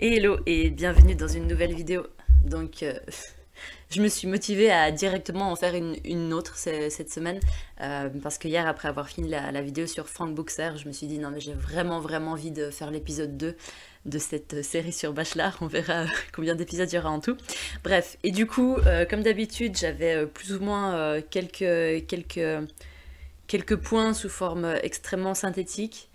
Hello et bienvenue dans une nouvelle vidéo. Donc, euh, je me suis motivée à directement en faire une, autre cette semaine euh, parce que hier, après avoir fini la, vidéo sur Frank Buxer, je me suis dit non, mais j'ai vraiment, vraiment envie de faire l'épisode 2 de cette série sur Bachelor. On verra combien d'épisodes il y aura en tout. Bref, et du coup, euh, comme d'habitude, j'avais plus ou moins quelques, quelques, quelques points sous forme extrêmement synthétique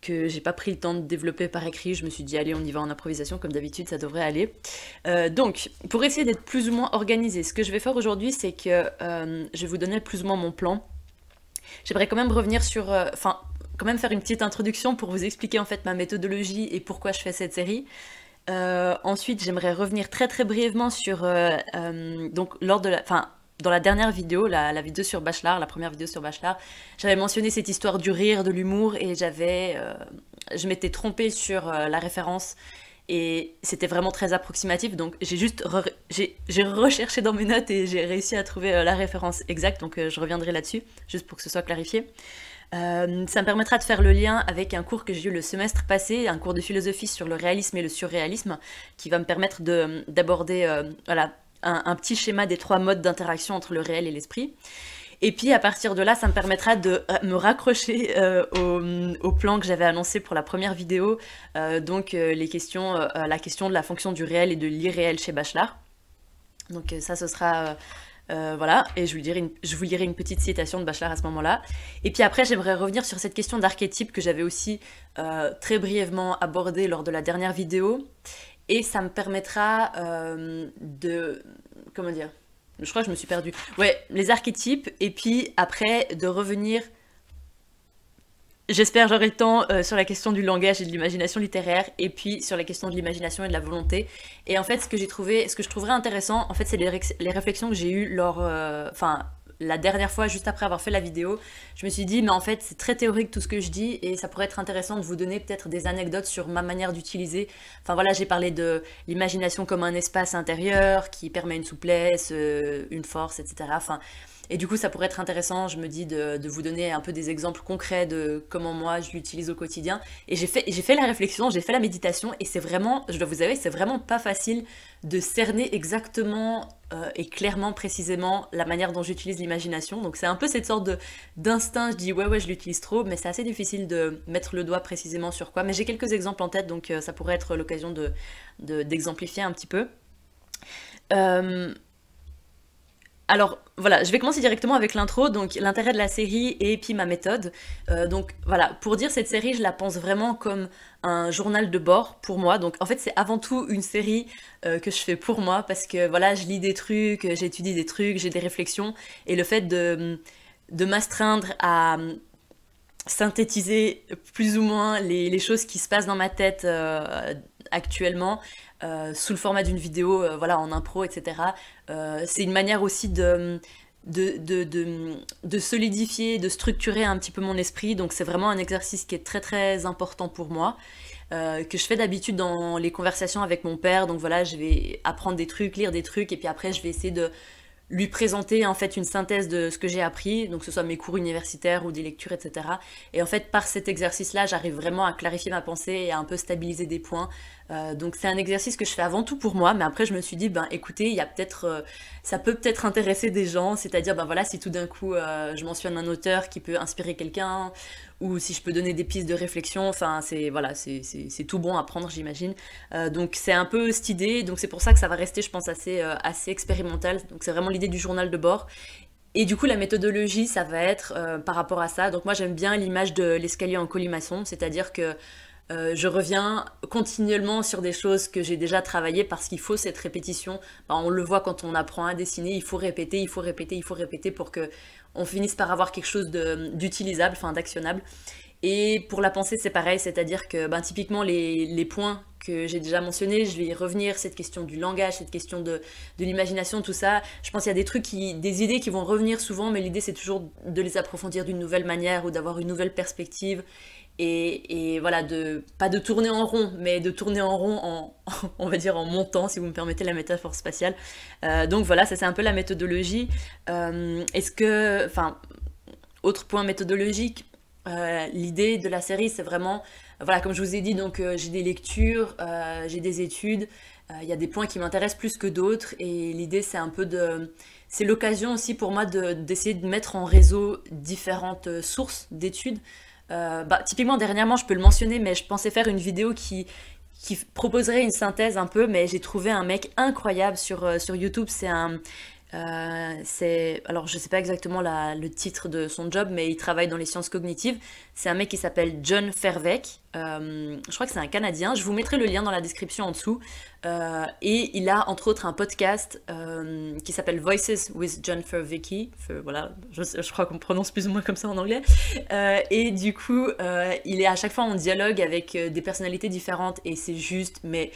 que j'ai pas pris le temps de développer par écrit. Je me suis dit, allez, on y va en improvisation, comme d'habitude, ça devrait aller. Euh, donc, pour essayer d'être plus ou moins organisé, ce que je vais faire aujourd'hui, c'est que euh, je vais vous donner plus ou moins mon plan. J'aimerais quand même revenir sur. Euh, enfin, quand même faire une petite introduction pour vous expliquer en fait ma méthodologie et pourquoi je fais cette série. ensuite, j'aimerais revenir très très brièvement sur donc lors de la, enfin dans la dernière vidéo, la, vidéo sur Bachelard, la première vidéo sur Bachelard, j'avais mentionné cette histoire du rire, de l'humour, et j'avais, euh, je m'étais trompée sur euh, la référence, et c'était vraiment très approximatif, donc j'ai juste, j'ai recherché dans mes notes et j'ai réussi à trouver euh, la référence exacte, donc je reviendrai là-dessus, juste pour que ce soit clarifié. ça me permettra de faire le lien avec un cours que j'ai eu le semestre passé, un cours de philosophie sur le réalisme et le surréalisme, qui va me permettre d'aborder voilà, un, petit schéma des trois modes d'interaction entre le réel et l'esprit. Et puis à partir de là, ça me permettra de euh, me raccrocher euh, au, plan que j'avais annoncé pour la première vidéo, euh, donc les questions, la question de la fonction du réel et de l'irréel chez Bachelard. Donc ça, ce sera... voilà, et je vous, lirai je vous lirai une petite citation de Bachelard à ce moment-là. Et puis après, j'aimerais revenir sur cette question d'archétype que j'avais aussi très brièvement abordée lors de la dernière vidéo, et ça me permettra euh, de... Comment dire Je crois que je me suis perdue. Ouais, les archétypes, et puis après de revenir... J'espère j'aurai le temps euh, sur la question du langage et de l'imagination littéraire, et puis sur la question de l'imagination et de la volonté. Et en fait, ce que j'ai trouvé, ce que je trouverais intéressant, en fait, c'est les, réflexions que j'ai eues lors, euh, enfin, la dernière fois, juste après avoir fait la vidéo, je me suis dit, mais en fait, c'est très théorique tout ce que je dis et ça pourrait être intéressant de vous donner peut-être des anecdotes sur ma manière d'utiliser. Enfin voilà, j'ai parlé de l'imagination comme un espace intérieur qui permet une souplesse, euh, une force, etc. Enfin, et du coup, ça pourrait être intéressant, je me dis, de, vous donner un peu des exemples concrets de comment moi je l'utilise au quotidien. Et j'ai fait, j'ai fait la réflexion, j'ai fait la méditation, et c'est vraiment, je dois vous avouer, c'est vraiment pas facile de cerner exactement euh, et clairement, précisément la manière dont j'utilise l'imagination. Donc c'est un peu cette sorte de, d'instinct, je dis ouais ouais je l'utilise trop, mais c'est assez difficile de mettre le doigt précisément sur quoi. Mais j'ai quelques exemples en tête, donc euh, ça pourrait être l'occasion de, d'exemplifier un petit peu. Euh, alors voilà, je vais commencer directement avec l'intro, donc l'intérêt de la série et puis ma méthode. Euh, donc voilà, pour dire cette série, je la pense vraiment comme un journal de bord pour moi. Donc en fait, c'est avant tout une série euh, que je fais pour moi parce que voilà, je lis des trucs, j'étudie des trucs, j'ai des réflexions et le fait de, m'astreindre à euh, synthétiser plus ou moins les, choses qui se passent dans ma tête actuellement, euh, sous le format d'une vidéo, euh, voilà, en impro, etc. Euh, c'est une manière aussi de de, solidifier, de structurer un petit peu mon esprit. Donc c'est vraiment un exercice qui est très très important pour moi. que je fais d'habitude dans les conversations avec mon père. Donc voilà, je vais apprendre des trucs, lire des trucs, et puis après je vais essayer de, lui présenter en fait une synthèse de ce que j'ai appris, donc que ce soit mes cours universitaires ou des lectures, etc. Et en fait, par cet exercice-là, j'arrive vraiment à clarifier ma pensée et à un peu stabiliser des points. Euh, donc c'est un exercice que je fais avant tout pour moi, mais après je me suis dit, ben écoutez, il y a peut-être, euh, ça peut peut-être intéresser des gens, c'est-à-dire ben voilà, si tout d'un coup euh, je mentionne un auteur qui peut inspirer quelqu'un ou si je peux donner des pistes de réflexion. Enfin, c'est voilà, c'est tout bon à prendre, j'imagine. Euh, donc c'est un peu cette idée. Donc c'est pour ça que ça va rester, je pense, assez, euh, assez expérimental. Donc c'est vraiment l'idée du journal de bord. Et du coup, la méthodologie, ça va être euh, par rapport à ça. Donc moi, j'aime bien l'image de l'escalier en colimaçon, c'est-à-dire que je reviens continuellement sur des choses que j'ai déjà travaillées parce qu'il faut cette répétition. Bah, on le voit quand on apprend à dessiner, il faut répéter, il faut répéter, il faut répéter pour que on finisse par avoir quelque chose d'utilisable, enfin d'actionnable. Et pour la pensée, c'est pareil, c'est-à-dire que ben, typiquement les, points que j'ai déjà mentionnés, je vais y revenir, cette question du langage, cette question de, l'imagination, tout ça. Je pense qu'il y a des trucs, des idées qui vont revenir souvent, mais l'idée c'est toujours de les approfondir d'une nouvelle manière ou d'avoir une nouvelle perspective et, voilà, de, pas de tourner en rond, mais de tourner en rond en, on va dire, en montant, si vous me permettez la métaphore spatiale. Euh, donc voilà, ça c'est un peu la méthodologie. Euh, est-ce que, enfin, autre point méthodologique, euh, l'idée de la série c'est vraiment, voilà, comme je vous ai dit, donc j'ai des lectures, j'ai des études, il y a des points qui m'intéressent plus que d'autres, et l'idée c'est un peu de c'est l'occasion aussi pour moi d'essayer de, mettre en réseau différentes sources d'études, euh, bah, typiquement, dernièrement, je peux le mentionner, mais je pensais faire une vidéo qui, proposerait une synthèse un peu, mais j'ai trouvé un mec incroyable sur, euh, sur YouTube. C'est un, euh, c'est alors je sais pas exactement le titre de son job, mais il travaille dans les sciences cognitives. C'est un mec qui s'appelle John Fervec. Euh, je crois que c'est un Canadien. Je vous mettrai le lien dans la description en dessous. Euh, et il a entre autres un podcast qui s'appelle Voices with John Fervicki. voilà, je, je crois qu'on prononce plus ou moins comme ça en anglais. et du coup, il est à chaque fois en dialogue avec des personnalités différentes et c'est juste, mais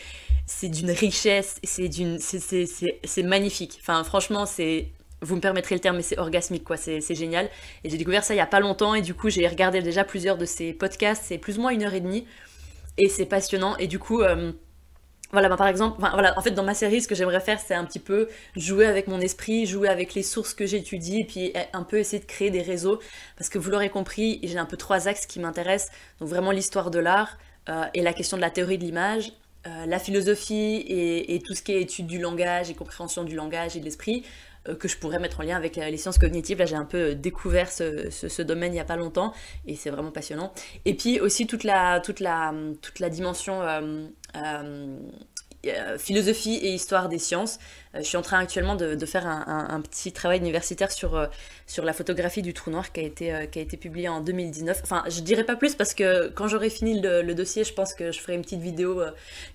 c'est d'une richesse, c'est d'une, c'est magnifique. Enfin, franchement, c'est, vous me permettrez le terme, mais c'est orgasmique, quoi. C'est génial. Et j'ai découvert ça il y a pas longtemps, et du coup, j'ai regardé déjà plusieurs de ses podcasts. C'est plus ou moins une heure et demie, et c'est passionnant. Et du coup. Euh, voilà, bah, par exemple, voilà, en fait, dans ma série, ce que j'aimerais faire, c'est un petit peu jouer avec mon esprit, jouer avec les sources que j'étudie, et puis eh, un peu essayer de créer des réseaux. Parce que vous l'aurez compris, j'ai un peu trois axes qui m'intéressent. Donc, vraiment l'histoire de l'art euh, et la question de la théorie de l'image, euh, la philosophie et, tout ce qui est étude du langage et compréhension du langage et de l'esprit euh, que je pourrais mettre en lien avec euh, les sciences cognitives. Là, j'ai un peu découvert ce, domaine il n'y a pas longtemps et c'est vraiment passionnant. Et puis aussi toute la, toute la, toute la dimension euh, philosophie et histoire des sciences. Euh, je suis en train actuellement de, faire un, petit travail universitaire sur, euh, sur la photographie du trou noir qui a été, qui a été publié en 2019. Enfin, je dirai pas plus parce que quand j'aurai fini le, dossier, je pense que je ferai une petite vidéo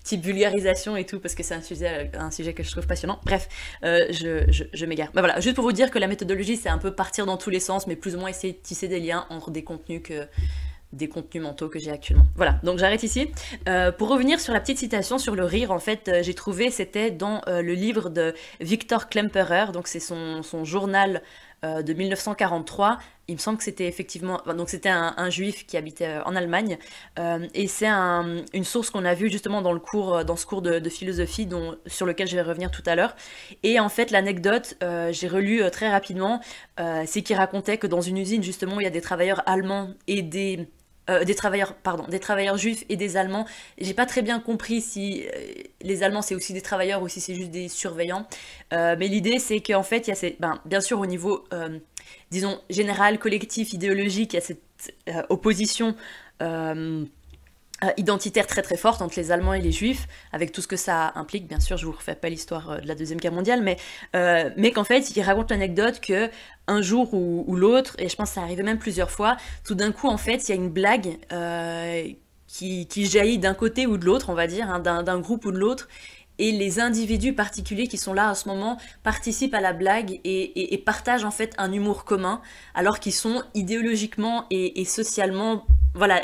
type vulgarisation et tout parce que c'est un sujet, un sujet que je trouve passionnant. Bref, je, je, je m'égare. Bah voilà, juste pour vous dire que la méthodologie, c'est un peu partir dans tous les sens, mais plus ou moins essayer de tisser des liens entre des contenus que des contenus mentaux que j'ai actuellement. Voilà, donc j'arrête ici. Euh, pour revenir sur la petite citation sur le rire, en fait, euh, j'ai trouvé, c'était dans euh, le livre de Victor Klemperer, donc c'est son, journal de 1943. Il me semble que c'était effectivement, donc c'était un, juif qui habitait en Allemagne, et c'est une source qu'on a vue justement dans le cours, dans ce cours de, philosophie dont, sur lequel je vais revenir tout à l'heure. Et en fait, l'anecdote, j'ai relu très rapidement, c'est qu'il racontait que dans une usine justement, il y a des travailleurs allemands et des euh, des travailleurs, pardon, des travailleurs juifs et des Allemands. J'ai pas très bien compris si euh, les Allemands c'est aussi des travailleurs ou si c'est juste des surveillants. Euh, mais l'idée c'est qu'en fait, il y a ben, bien sûr au niveau, disons général, collectif, idéologique, il y a cette opposition. Euh, identitaire très très forte entre les Allemands et les Juifs, avec tout ce que ça implique, bien sûr, je vous refais pas l'histoire euh, de la Deuxième Guerre mondiale, mais, euh, mais qu'en fait, il raconte l'anecdote que un jour ou, l'autre, et je pense que ça arrivait même plusieurs fois, tout d'un coup, en fait, il y a une blague qui, jaillit d'un côté ou de l'autre, on va dire, hein, d'un groupe ou de l'autre, et les individus particuliers qui sont là à ce moment participent à la blague et, partagent en fait un humour commun, alors qu'ils sont idéologiquement et, et socialement, voilà,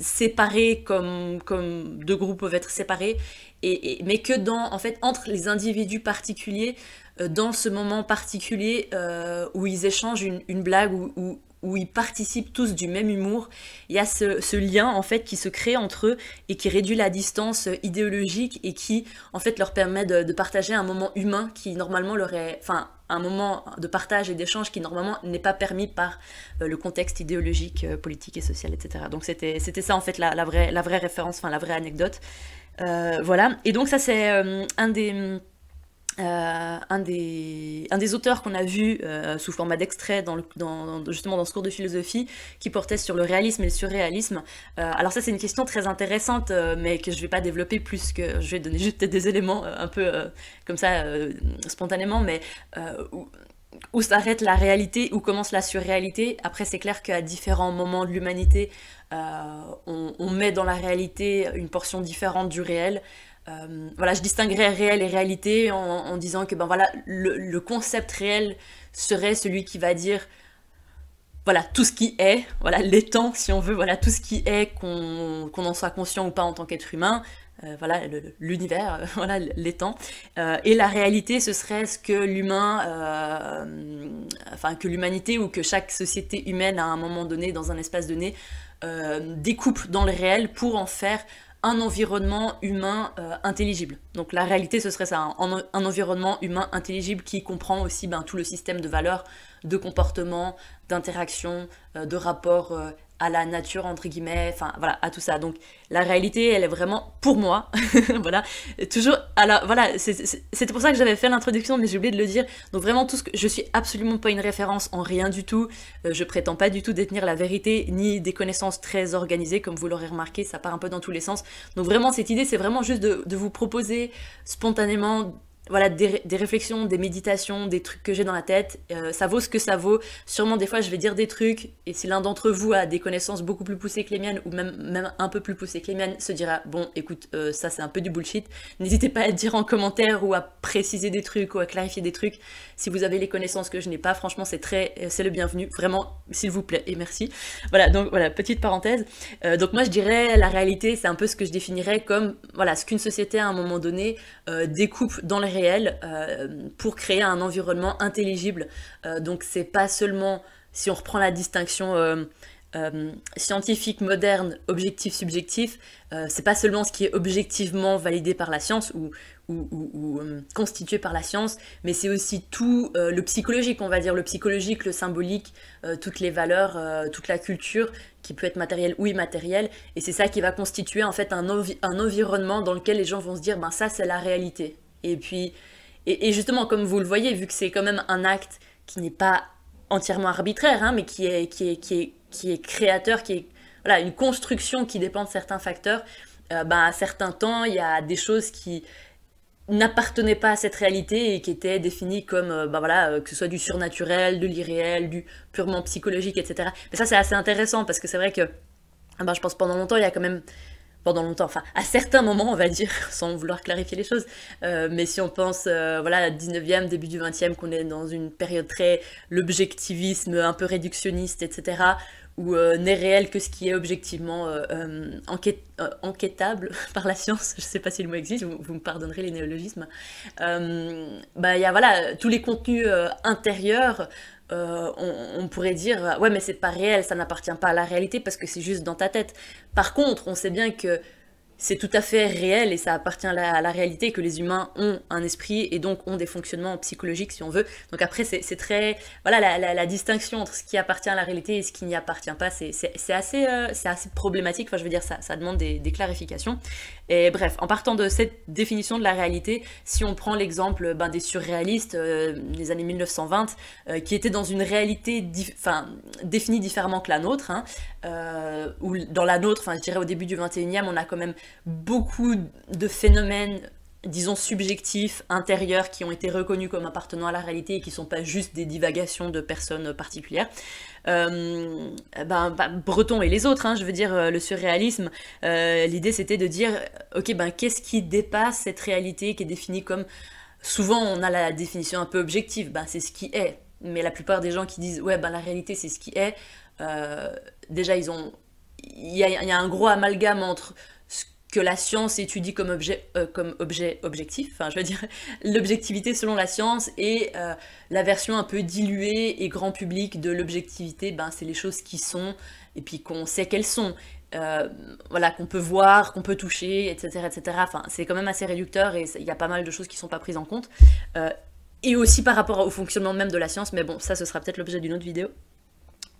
séparés comme, comme deux groupes peuvent être séparés, et, mais que dans, en fait, entre les individus particuliers, euh, dans ce moment particulier euh, où ils échangent une, blague ou, ou, où ils participent tous du même humour, il y a ce, lien en fait qui se crée entre eux et qui réduit la distance euh, idéologique et qui en fait leur permet de, partager un moment humain qui normalement leur est, enfin un moment de partage et d'échange qui normalement n'est pas permis par euh, le contexte idéologique, euh, politique et social, etc. Donc c'était c'était ça en fait la, vraie la vraie référence, enfin la vraie anecdote. voilà. Et donc ça c'est un des euh, un, des, auteurs qu'on a vu euh, sous format d'extrait dans, justement dans ce cours de philosophie qui portait sur le réalisme et le surréalisme. Euh, alors ça c'est une question très intéressante mais que je ne vais pas développer plus que je vais donner juste des éléments un peu comme ça spontanément mais où, s'arrête la réalité, où commence la surréalité. Après c'est clair qu'à différents moments de l'humanité on, met dans la réalité une portion différente du réel. Euh, voilà, je distinguerais réel et réalité en, disant que ben voilà, le, concept réel serait celui qui va dire voilà tout ce qui est, voilà l'étant si on veut, voilà tout ce qui est qu'on en soit conscient ou pas en tant qu'être humain, euh, voilà l'univers, voilà l'étant. Euh, et la réalité, ce serait ce que l'humain, enfin que l'humanité ou que chaque société humaine à un moment donné dans un espace donné découpe dans le réel pour en faire un environnement humain euh, intelligible. Donc la réalité, ce serait ça, un, environnement humain intelligible qui comprend aussi ben, tout le système de valeurs, de comportements, d'interactions, euh, de rapports euh, à la nature entre guillemets, enfin voilà, à tout ça. Donc la réalité, elle est vraiment pour moi, voilà, toujours. la, voilà, c'était pour ça que j'avais fait l'introduction, mais j'ai oublié de le dire. Donc vraiment tout ce que je suis absolument pas une référence en rien du tout. Euh, je prétends pas du tout détenir la vérité ni des connaissances très organisées, comme vous l'aurez remarqué, ça part un peu dans tous les sens. Donc vraiment cette idée, c'est vraiment juste de vous proposer spontanément voilà des, réflexions, des méditations, des trucs que j'ai dans la tête. Euh, ça vaut ce que ça vaut. Sûrement des fois je vais dire des trucs et si l'un d'entre vous a des connaissances beaucoup plus poussées que les miennes ou même, même un peu plus poussées que les miennes, se dira bon écoute euh, ça c'est un peu du bullshit. N'hésitez pas à dire en commentaire ou à préciser des trucs ou à clarifier des trucs. Si vous avez les connaissances que je n'ai pas, franchement c'est très euh, c'est le bienvenu vraiment s'il vous plaît et merci. Voilà donc voilà petite parenthèse. donc moi je dirais la réalité c'est un peu ce que je définirais comme voilà ce qu'une société à un moment donné découpe dans réalité réel euh, pour créer un environnement intelligible. Euh, donc c'est pas seulement, si on reprend la distinction euh, scientifique, moderne, objectif, subjectif, c'est pas seulement ce qui est objectivement validé par la science ou, constitué par la science, mais c'est aussi tout le psychologique, on va dire, le psychologique, le symbolique, toutes les valeurs, toute la culture qui peut être matérielle ou immatérielle et c'est ça qui va constituer en fait un, un environnement dans lequel les gens vont se dire ben ça c'est la réalité. Et puis, et, justement, comme vous le voyez, vu que c'est quand même un acte qui n'est pas entièrement arbitraire, hein, mais qui est, qui, est, qui, est, qui est créateur, qui est voilà, une construction qui dépend de certains facteurs, euh, ben, à certains temps, il y a des choses qui n'appartenaient pas à cette réalité et qui étaient définies comme, euh, ben, voilà, euh, que ce soit du surnaturel, de l'irréel, du purement psychologique, etc. Mais ça, c'est assez intéressant parce que c'est vrai que, ben, je pense pendant longtemps, il y a quand même pendant longtemps, enfin à certains moments on va dire, sans vouloir clarifier les choses, euh, mais si on pense euh, voilà 19e, début du 20e, qu'on est dans une période très l'objectivisme un peu réductionniste, etc., où euh, n'est réel que ce qui est objectivement enquêtable par la science, je ne sais pas si le mot existe, vous, me pardonnerez les néologismes, bah il y a voilà tous les contenus intérieurs, euh, on, pourrait dire euh, ouais mais c'est pas réel, ça n'appartient pas à la réalité parce que c'est juste dans ta tête. Par contre, on sait bien que c'est tout à fait réel et ça appartient à la, réalité que les humains ont un esprit et donc ont des fonctionnements psychologiques si on veut. Donc après c'est très voilà la, distinction entre ce qui appartient à la réalité et ce qui n'y appartient pas c'est assez euh, c'est assez problématique. Enfin je veux dire ça ça demande des clarifications. Et bref, en partant de cette définition de la réalité, si on prend l'exemple ben, des surréalistes euh, des années 1920, euh, qui étaient dans une réalité définie différemment que la nôtre, hein, euh, ou dans la nôtre, je dirais au début du 21e, on a quand même beaucoup de phénomènes disons, subjectifs, intérieurs, qui ont été reconnus comme appartenant à la réalité et qui ne sont pas juste des divagations de personnes particulières. Euh, ben, ben, Breton et les autres, hein, je veux dire, euh, le surréalisme, euh, l'idée c'était de dire, ok, ben qu'est-ce qui dépasse cette réalité qui est définie comme... Souvent on a la définition un peu objective, ben c'est ce qui est. Mais la plupart des gens qui disent, ouais, ben la réalité c'est ce qui est, déjà ils ont... Il y a un gros amalgame entre la science étudie comme objet, euh, comme objet objectif, enfin je veux dire l'objectivité selon la science et euh, la version un peu diluée et grand public de l'objectivité, ben c'est les choses qui sont et puis qu'on sait qu'elles sont, euh, voilà qu'on peut voir, qu'on peut toucher, etc. etc. Enfin c'est quand même assez réducteur et il y a pas mal de choses qui sont pas prises en compte et aussi par rapport au fonctionnement même de la science, mais bon ça ce sera peut-être l'objet d'une autre vidéo.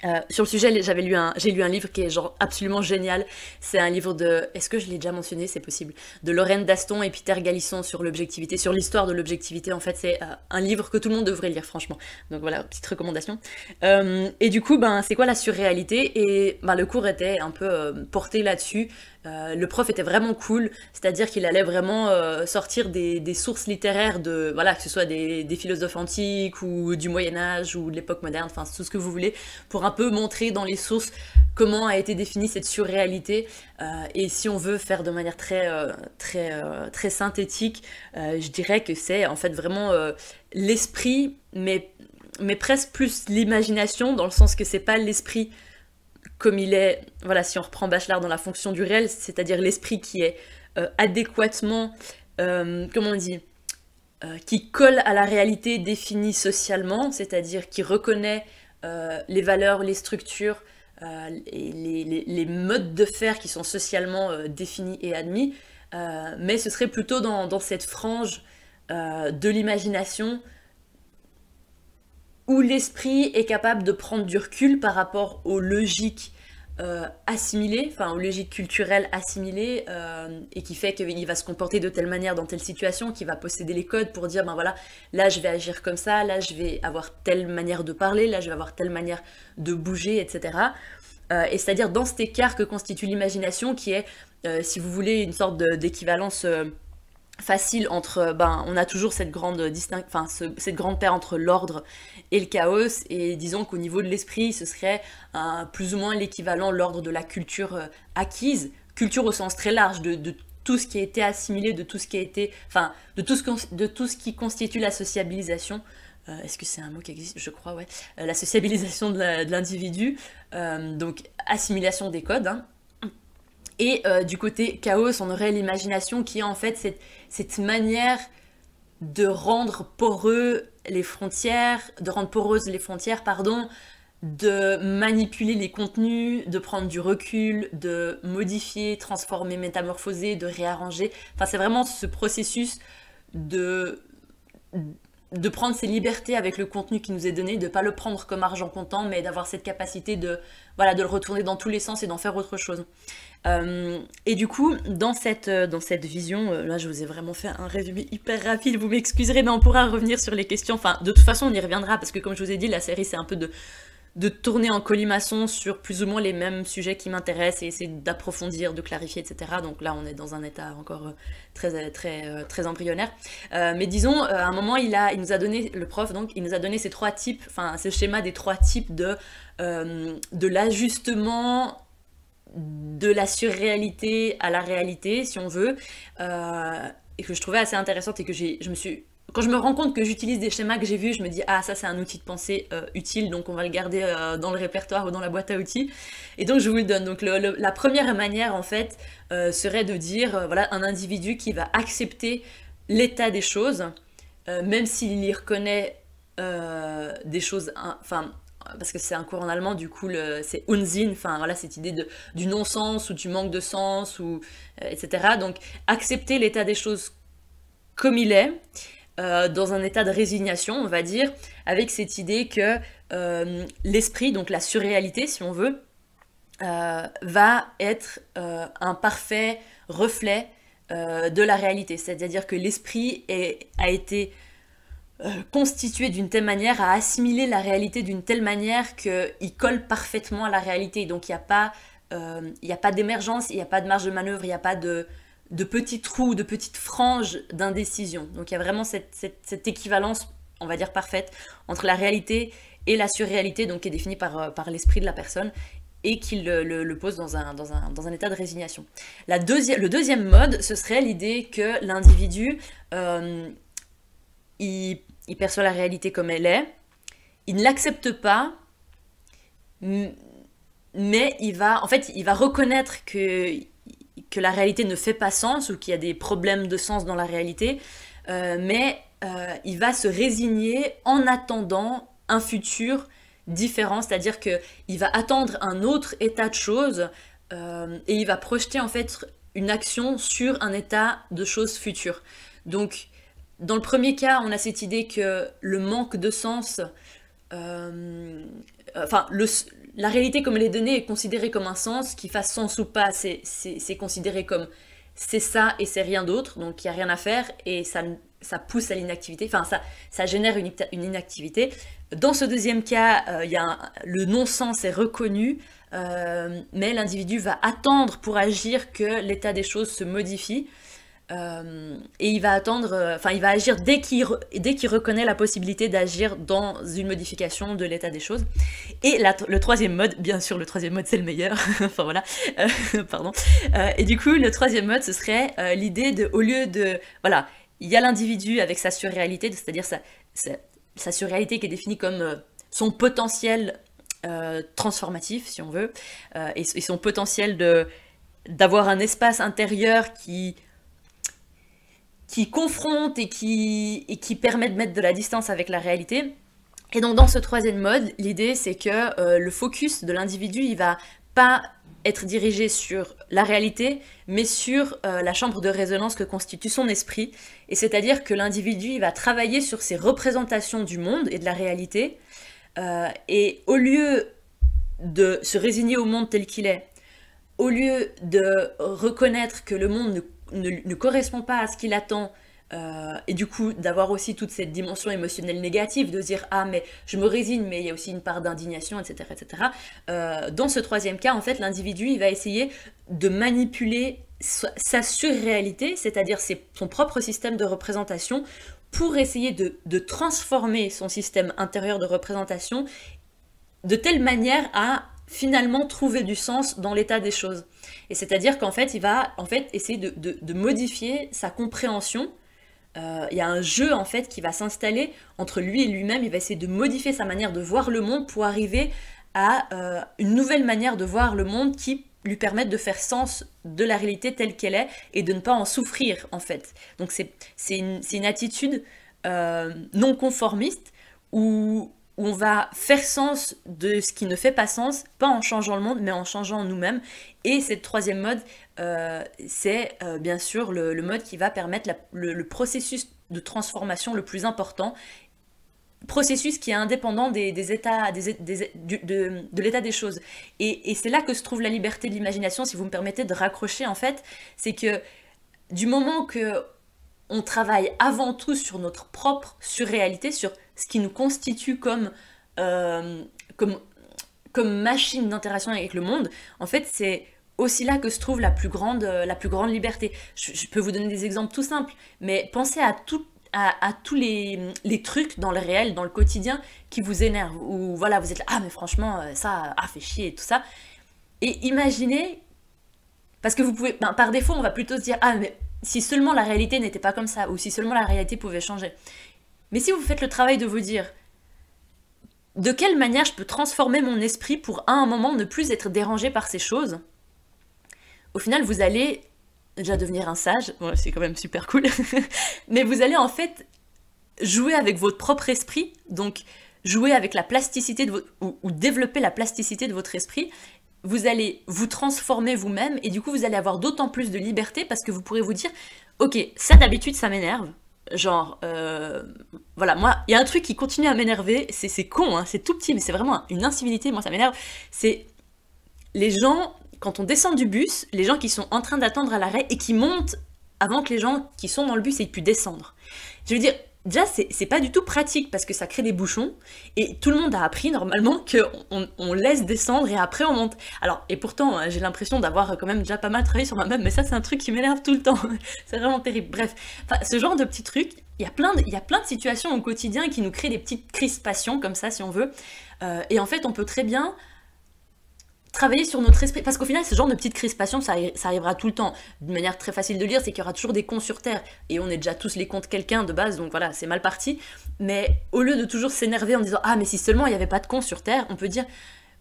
Euh, sur le sujet, j'avais lu un, j'ai lu un livre qui est genre absolument génial. C'est un livre de, est-ce que je l'ai déjà mentionné C'est possible. De Lorraine Daston et Peter Galisson sur l'objectivité, sur l'histoire de l'objectivité. En fait, c'est euh, un livre que tout le monde devrait lire, franchement. Donc voilà, petite recommandation. Euh, et du coup, ben, c'est quoi la surréalité Et bah le cours était un peu porté là-dessus. Euh, le prof était vraiment cool, c'est-à-dire qu'il allait vraiment euh, sortir des, sources littéraires de, voilà, que ce soit des, philosophes antiques ou du Moyen Âge ou de l'époque moderne, enfin tout ce que vous voulez, pour un peu montrer dans les sources comment a été définie cette surréalité. Euh, et si on veut faire de manière très, très, synthétique, je dirais que c'est en fait vraiment l'esprit, mais mais presque plus l'imagination, dans le sens que c'est pas l'esprit comme il est, voilà, si on reprend Bachelard dans la fonction du réel, c'est-à-dire l'esprit qui est euh, adéquatement, euh, comment on dit, euh, qui colle à la réalité définie socialement, c'est-à-dire qui reconnaît les valeurs, les structures, et les, modes de faire qui sont socialement définis et admis, mais ce serait plutôt dans cette frange de l'imagination où l'esprit est capable de prendre du recul par rapport aux logiques euh, assimilées, enfin aux logiques culturelles assimilées, euh, et qui fait qu'il va se comporter de telle manière dans telle situation, qu'il va posséder les codes pour dire, ben voilà, là je vais agir comme ça, là je vais avoir telle manière de parler, là je vais avoir telle manière de bouger, etc. Euh, et c'est-à-dire dans cet écart que constitue l'imagination, qui est, si vous voulez, une sorte d'équivalence facile entre ben on a toujours cette grande distinction enfin cette grande paire entre l'ordre et le chaos et disons qu'au niveau de l'esprit ce serait plus ou moins l'équivalent l'ordre de la culture euh, acquise culture au sens très large de, tout ce qui a été assimilé de tout ce qui a été enfin de tout ce de tout ce qui constitue la sociabilisation euh, est-ce que c'est un mot qui existe je crois ouais euh, la sociabilisation de l'individu donc assimilation des codes hein. Et euh, du côté chaos, on aurait l'imagination qui est en fait cette, cette, manière de rendre poreux les frontières, de rendre poreuses les frontières, pardon, de manipuler les contenus, de prendre du recul, de modifier, transformer, métamorphoser, de réarranger. Enfin, c'est vraiment ce processus de de prendre ses libertés avec le contenu qui nous est donné, de ne pas le prendre comme argent comptant, mais d'avoir cette capacité de, voilà, de le retourner dans tous les sens et d'en faire autre chose. Euh, et du coup, dans cette, euh, dans cette vision, euh, là je vous ai vraiment fait un résumé hyper rapide, vous m'excuserez, mais on pourra revenir sur les questions. Enfin, de toute façon, on y reviendra, parce que comme je vous ai dit, la série c'est un peu de de tourner en colimaçon sur plus ou moins les mêmes sujets qui m'intéressent et essayer d'approfondir, de clarifier, etc. Donc là, on est dans un état encore euh, très, euh, très, euh, très embryonnaire. mais disons, à un moment, il, a, il nous a donné, le prof, donc, il nous a donné ces trois types, enfin, ce schéma des trois types de, de l'ajustement de la surréalité à la réalité, si on veut, et que je trouvais assez intéressante et que je me suis quand je me rends compte que j'utilise des schémas que j'ai vus, je me dis ah ça c'est un outil de pensée euh, utile, donc on va le garder euh, dans le répertoire ou dans la boîte à outils. Et donc je vous le donne. Donc la première manière en fait euh, serait de dire voilà un individu qui va accepter l'état des choses, même s'il y reconnaît des choses, enfin parce que c'est un cours en allemand, du coup, c'est Unsinn, enfin voilà, cette idée du non-sens ou du manque de sens, ou, etc. Donc, accepter l'état des choses comme il est, euh, dans un état de résignation, on va dire, avec cette idée que euh, l'esprit, donc la surréalité, si on veut, euh, va être un parfait reflet de la réalité. C'est-à-dire que l'esprit a été constitué d'une telle manière, a assimilé la réalité d'une telle manière qu'il colle parfaitement à la réalité. Donc il n'y a pas d'émergence, il n'y a pas de marge de manœuvre, il n'y a pas de de petits trous, de petites franges d'indécision. Donc il y a vraiment cette, équivalence, on va dire parfaite, entre la réalité et la surréalité, donc qui est définie par, euh, l'esprit de la personne et qui le, pose dans un, état de résignation. le deuxième mode, ce serait l'idée que l'individu, euh, il, perçoit la réalité comme elle est, il ne l'accepte pas, mais il va, en fait, il va reconnaître que que la réalité ne fait pas sens ou qu'il y a des problèmes de sens dans la réalité, euh, mais euh, il va se résigner en attendant un futur différent, c'est-à-dire qu'il va attendre un autre état de choses euh, et il va projeter en fait une action sur un état de choses futures. Donc, dans le premier cas, on a cette idée que le manque de sens enfin, la réalité comme elle est donnée est considérée comme un sens, qui fasse sens ou pas, c'est, considéré comme c'est ça et c'est rien d'autre, donc il n'y a rien à faire et ça, pousse à l'inactivité, enfin ça, génère une, inactivité. Dans ce deuxième cas, euh, le non-sens est reconnu, euh, mais l'individu va attendre pour agir que l'état des choses se modifie. Euh, et il va attendre, euh, enfin il va agir dès qu'il dès qu'il reconnaît la possibilité d'agir dans une modification de l'état des choses. Et la, le troisième mode, bien sûr le troisième mode c'est le meilleur, enfin voilà, euh, pardon. et du coup le troisième mode ce serait l'idée de, au lieu de, voilà, il y a l'individu avec sa surréalité, c'est-à-dire sa, sa, surréalité qui est définie comme son potentiel transformatif si on veut, et, et, son potentiel de d'avoir un espace intérieur qui qui confrontent et qui, et qui permet de mettre de la distance avec la réalité. Et donc dans ce troisième mode, l'idée c'est que euh, le focus de l'individu, il va pas être dirigé sur la réalité, mais sur euh, la chambre de résonance que constitue son esprit. Et c'est-à-dire que l'individu, il va travailler sur ses représentations du monde et de la réalité. Euh, et au lieu de se résigner au monde tel qu'il est, au lieu de reconnaître que le monde ne ne, correspond pas à ce qu'il attend, euh, et du coup d'avoir aussi toute cette dimension émotionnelle négative, de dire ah mais je me résigne, mais il y a aussi une part d'indignation, etc. etc. Euh, dans ce troisième cas, en fait, l'individu, il va essayer de manipuler sa surréalité, c'est-à-dire son propre système de représentation, pour essayer de, de transformer son système intérieur de représentation de telle manière à finalement trouver du sens dans l'état des choses. Et c'est-à-dire qu'en fait, il va en fait essayer de, modifier sa compréhension. Euh, il y a un jeu en fait qui va s'installer entre lui et lui-même. Il va essayer de modifier sa manière de voir le monde pour arriver à euh, une nouvelle manière de voir le monde qui lui permette de faire sens de la réalité telle qu'elle est et de ne pas en souffrir en fait. Donc c'est une, une, attitude euh, non conformiste où on va faire sens de ce qui ne fait pas sens, pas en changeant le monde, mais en changeant nous-mêmes. Et cette troisième mode, euh, c'est euh, bien sûr le, mode qui va permettre le, processus de transformation le plus important, processus qui est indépendant des, états, de, l'état des choses. Et, c'est là que se trouve la liberté de l'imagination, si vous me permettez de raccrocher en fait, c'est que du moment que on travaille avant tout sur notre propre surréalité, sur ce qui nous constitue comme, euh, comme, comme machine d'interaction avec le monde, en fait, c'est aussi là que se trouve la plus grande, euh, la plus grande liberté. Je, peux vous donner des exemples tout simples, mais pensez à tout, à, tous les, les, trucs dans le réel, dans le quotidien, qui vous énervent. Ou voilà, vous êtes là, ah mais franchement, euh, ça, a ah, fait chier et tout ça. Et imaginez, parce que vous pouvez, ben, par défaut, on va plutôt se dire, ah mais si seulement la réalité n'était pas comme ça, ou si seulement la réalité pouvait changer. Mais si vous faites le travail de vous dire de quelle manière je peux transformer mon esprit pour à un moment ne plus être dérangé par ces choses, au final vous allez déjà devenir un sage, c'est quand même super cool, mais vous allez en fait jouer avec votre propre esprit, donc jouer avec la plasticité de ou développer la plasticité de votre esprit, vous allez vous transformer vous-même et du coup vous allez avoir d'autant plus de liberté parce que vous pourrez vous dire, ok, ça d'habitude ça m'énerve, genre, euh, voilà, moi, il y a un truc qui continue à m'énerver, c'est con, hein, c'est tout petit, mais c'est vraiment une incivilité, moi ça m'énerve, c'est les gens, quand on descend du bus, les gens qui sont en train d'attendre à l'arrêt et qui montent avant que les gens qui sont dans le bus aient pu descendre. Je veux dire, déjà c'est pas du tout pratique parce que ça crée des bouchons et tout le monde a appris normalement qu'on on laisse descendre et après on monte. Alors et pourtant hein, j'ai l'impression d'avoir quand même déjà pas mal travaillé sur moi-même mais ça c'est un truc qui m'énerve tout le temps, c'est vraiment terrible. Bref, ce genre de petits trucs, il y, a plein de, il y plein de situations au quotidien qui nous créent des petites crispations comme ça si on veut euh, et en fait on peut très bien travailler sur notre esprit. Parce qu'au final, ce genre de petite crispation, ça, arrivera tout le temps. De manière très facile de lire, c'est qu'il y aura toujours des cons sur Terre. Et on est déjà tous les cons de quelqu'un de base, donc voilà, c'est mal parti. Mais au lieu de toujours s'énerver en disant Ah, mais si seulement il n'y avait pas de cons sur Terre, on peut dire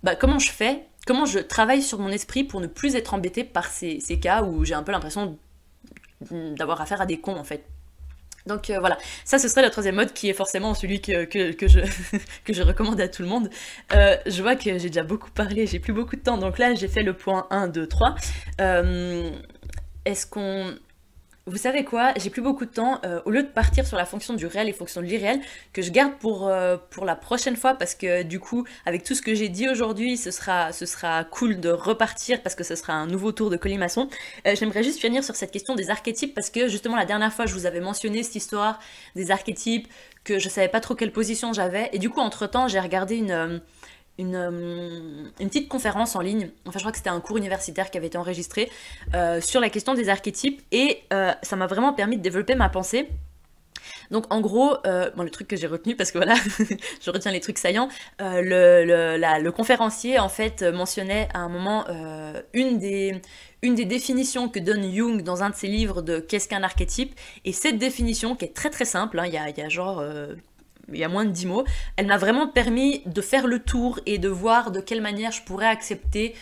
Bah, comment je fais Comment je travaille sur mon esprit pour ne plus être embêté par ces, ces cas où j'ai un peu l'impression d'avoir affaire à des cons, en fait, donc euh, voilà, ça ce serait le troisième mode qui est forcément celui que, je, que je recommande à tout le monde. Euh, je vois que j'ai déjà beaucoup parlé, j'ai plus beaucoup de temps, donc là j'ai fait le point 1, 2, 3. Est-ce qu'on vous savez quoi, j'ai plus beaucoup de temps, euh, au lieu de partir sur la fonction du réel et fonction de l'irréel, que je garde pour, euh, pour la prochaine fois, parce que du coup, avec tout ce que j'ai dit aujourd'hui, ce sera, ce sera cool de repartir, parce que ce sera un nouveau tour de colimaçon. Euh, j'aimerais juste finir sur cette question des archétypes, parce que justement, la dernière fois, je vous avais mentionné cette histoire des archétypes, que je savais pas trop quelle position j'avais, et du coup, entre-temps, j'ai regardé une euh, une, petite conférence en ligne, enfin je crois que c'était un cours universitaire qui avait été enregistré, euh, sur la question des archétypes et euh, ça m'a vraiment permis de développer ma pensée. Donc en gros, bon, le truc que j'ai retenu, parce que voilà, je retiens les trucs saillants, le, le, la, le, conférencier en fait mentionnait à un moment une, des, une des définitions que donne Jung dans un de ses livres de qu'est-ce qu'un archétype, et cette définition qui est très très simple, hein, il y, a, genre il y a moins de 10 mots. Elle m'a vraiment permis de faire le tour et de voir de quelle manière je pourrais accepter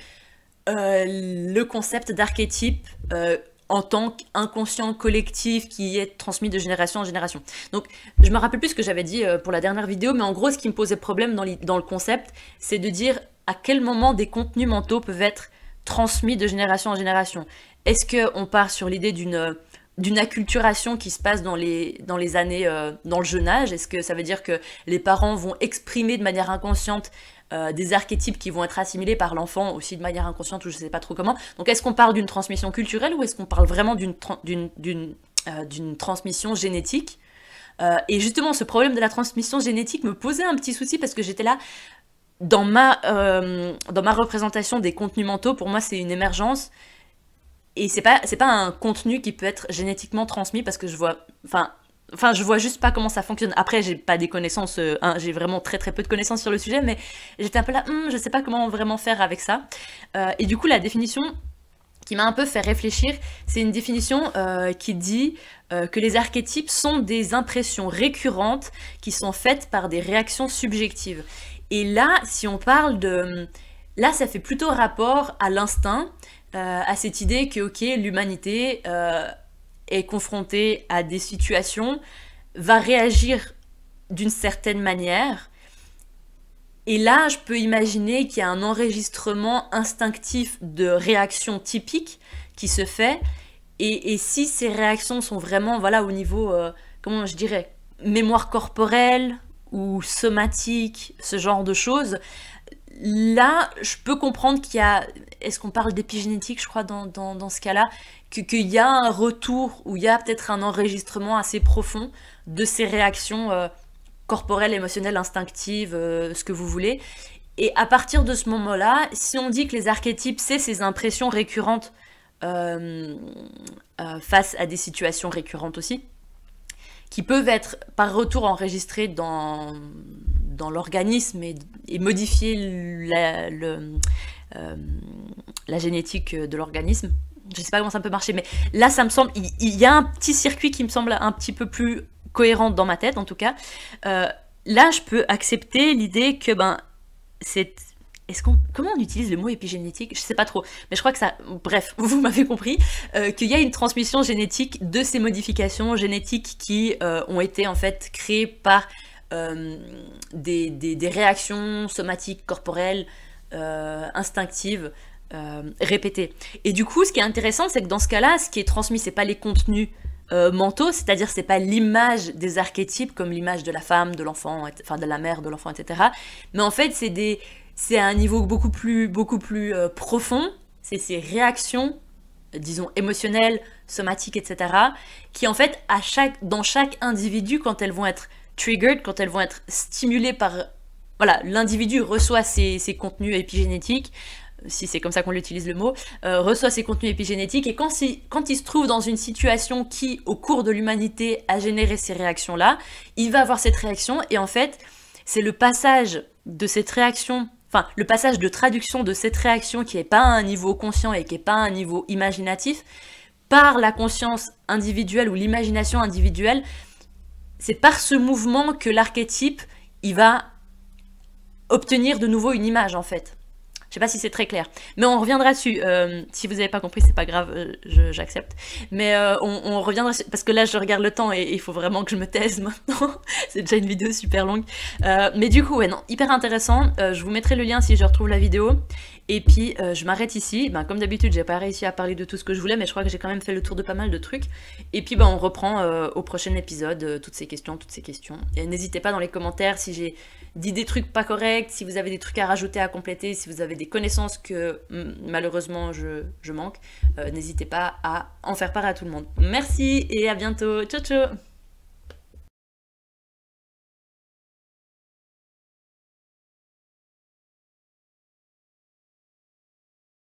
euh, le concept d'archétype euh, en tant qu'inconscient collectif qui est transmis de génération en génération. Donc, je me rappelle plus ce que j'avais dit euh, pour la dernière vidéo, mais en gros, ce qui me posait problème dans, dans le concept, c'est de dire à quel moment des contenus mentaux peuvent être transmis de génération en génération. Est-ce qu'on part sur l'idée d'une d'une acculturation qui se passe dans les, dans les années, euh, dans le jeune âge Est-ce que ça veut dire que les parents vont exprimer de manière inconsciente euh, des archétypes qui vont être assimilés par l'enfant aussi de manière inconsciente ou je sais pas trop comment Donc est-ce qu'on parle d'une transmission culturelle ou est-ce qu'on parle vraiment d'une euh, transmission génétique Et justement, ce problème de la transmission génétique me posait un petit souci parce que j'étais là, dans ma, dans ma représentation des contenus mentaux, pour moi c'est une émergence et c'est pas c'est pas un contenu qui peut être génétiquement transmis parce que je vois enfin enfin je vois juste pas comment ça fonctionne après j'ai pas des connaissances euh, j'ai vraiment très très peu de connaissances sur le sujet mais j'étais un peu là hmm, je sais pas comment vraiment faire avec ça euh, et du coup la définition qui m'a un peu fait réfléchir, c'est une définition euh, qui dit que les archétypes sont des impressions récurrentes qui sont faites par des réactions subjectives. Et là, si on parle de... Là, ça fait plutôt rapport à l'instinct, euh, à cette idée que, ok, l'humanité euh, est confrontée à des situations, va réagir d'une certaine manière. Et là, je peux imaginer qu'il y a un enregistrement instinctif de réactions typiques qui se fait. Et, si ces réactions sont vraiment, voilà, au niveau, euh, comment je dirais, mémoire corporelle ou somatique, ce genre de choses, là, je peux comprendre qu'il y a, est-ce qu'on parle d'épigénétique, je crois, dans, ce cas-là, qu'il y a un retour ou il y a peut-être un enregistrement assez profond de ces réactions euh, corporelles, émotionnelles, instinctives, euh, ce que vous voulez. Et à partir de ce moment-là, si on dit que les archétypes, c'est ces impressions récurrentes euh, face à des situations récurrentes aussi, qui peuvent être par retour enregistrés dans, dans l'organisme et, modifier euh, la, génétique de l'organisme. Je ne sais pas comment ça peut marcher, mais là, ça me semble, il, y a un petit circuit qui me semble un petit peu plus cohérent dans ma tête, en tout cas. Euh, là, je peux accepter l'idée que ben, cette comment on utilise le mot épigénétique Je sais pas trop, mais je crois que ça, bref, vous m'avez compris, euh, qu'il y a une transmission génétique de ces modifications génétiques qui euh, ont été en fait créées par euh, des, réactions somatiques, corporelles, instinctives. répétées. Et du coup, ce qui est intéressant, c'est que dans ce cas-là, ce qui est transmis, c'est pas les contenus mentaux, c'est-à-dire c'est pas l'image des archétypes comme l'image de la femme, de l'enfant, enfin de la mère, de l'enfant, etc. Mais en fait, c'est des, c'est à un niveau beaucoup plus, beaucoup plus euh, profond. C'est ces réactions, disons, émotionnelles, somatiques, etc., qui en fait, à chaque, dans chaque individu, quand elles vont être triggered, quand elles vont être stimulées par... Voilà, l'individu reçoit ses, contenus épigénétiques, si c'est comme ça qu'on utilise le mot, euh, reçoit ses contenus épigénétiques et quand, quand, il se trouve dans une situation qui, au cours de l'humanité, a généré ces réactions-là, il va avoir cette réaction et en fait, c'est le passage de cette réaction enfin, le passage de traduction de cette réaction qui n'est pas à un niveau conscient et qui n'est pas à un niveau imaginatif, par la conscience individuelle ou l'imagination individuelle, c'est par ce mouvement que l'archétype, il va obtenir de nouveau une image en fait. Je sais pas si c'est très clair. Mais on reviendra dessus. Euh, si vous n'avez pas compris, c'est pas grave, euh, j'accepte. Mais euh, on, reviendra parce que là, je regarde le temps et il faut vraiment que je me taise maintenant. c'est déjà une vidéo super longue. mais du coup, ouais, non, hyper intéressant. je vous mettrai le lien si je retrouve la vidéo. Et puis, je m'arrête ici. Ben, comme d'habitude, j'ai pas réussi à parler de tout ce que je voulais, mais je crois que j'ai quand même fait le tour de pas mal de trucs. Et puis, ben, on reprend au prochain épisode toutes ces questions, toutes ces questions. Et n'hésitez pas dans les commentaires si j'ai dit des trucs pas corrects, si vous avez des trucs à rajouter, à compléter, si vous avez des connaissances que mm, malheureusement je, manque, euh, n'hésitez pas à en faire part à tout le monde. Merci et à bientôt. Ciao ciao